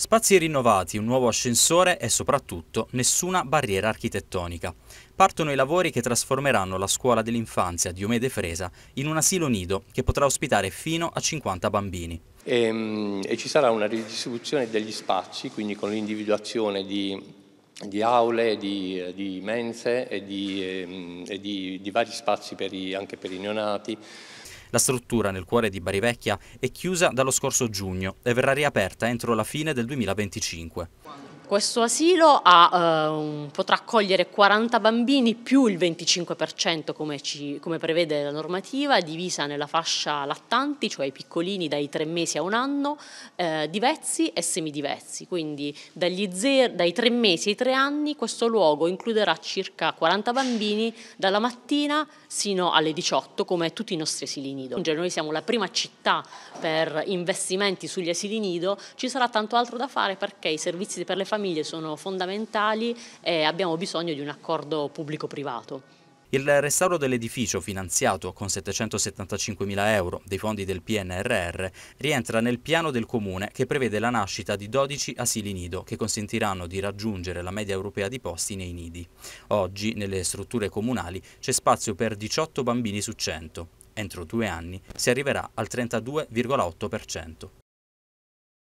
Spazi rinnovati, un nuovo ascensore e soprattutto nessuna barriera architettonica. Partono i lavori che trasformeranno la scuola dell'infanzia Diomede Fresa in un asilo nido che potrà ospitare fino a 50 bambini. E, ehm, e ci sarà una ridistribuzione degli spazi, quindi con l'individuazione di, di, aule, di, di mense e, di, ehm, e di vari spazi per i, anche per i neonati. La struttura nel cuore di Barivecchia è chiusa dallo scorso giugno e verrà riaperta entro la fine del 2025. Questo asilo ha, eh, potrà accogliere 40 bambini più il 25% come, ci, come, prevede la normativa, divisa nella fascia lattanti, cioè i piccolini dai tre mesi a un anno, eh, diversi e semidiversi. Quindi zero, dai tre mesi ai tre anni questo luogo includerà circa 40 bambini dalla mattina sino alle 18 come tutti i nostri asili nido. Cioè, noi siamo la prima città per investimenti sugli asili nido, ci sarà tanto altro da fare perché i servizi per le famiglie famiglie sono fondamentali e abbiamo bisogno di un accordo pubblico-privato. Il restauro dell'edificio, finanziato con 775.000 euro dei fondi del PNRR, rientra nel piano del comune che prevede la nascita di 12 asili nido che consentiranno di raggiungere la media europea di posti nei nidi. Oggi nelle strutture comunali c'è spazio per 18 bambini su 100. Entro due anni si arriverà al 32,8%.